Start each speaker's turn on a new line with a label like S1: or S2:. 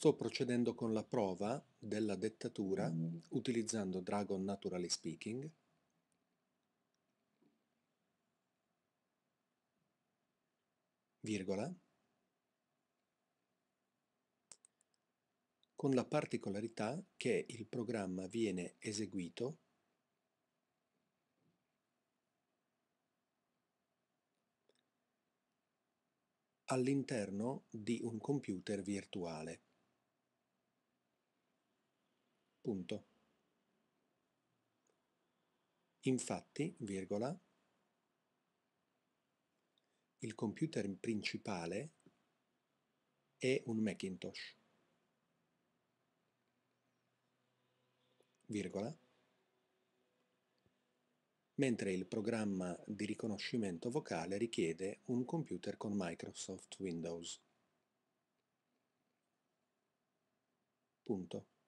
S1: Sto procedendo con la prova della dettatura utilizzando Dragon Naturally Speaking virgola con la particolarità che il programma viene eseguito all'interno di un computer virtuale. Punto. Infatti, virgola, il computer principale è un Macintosh. Virgola, mentre il programma di riconoscimento vocale richiede un computer con Microsoft Windows. Punto.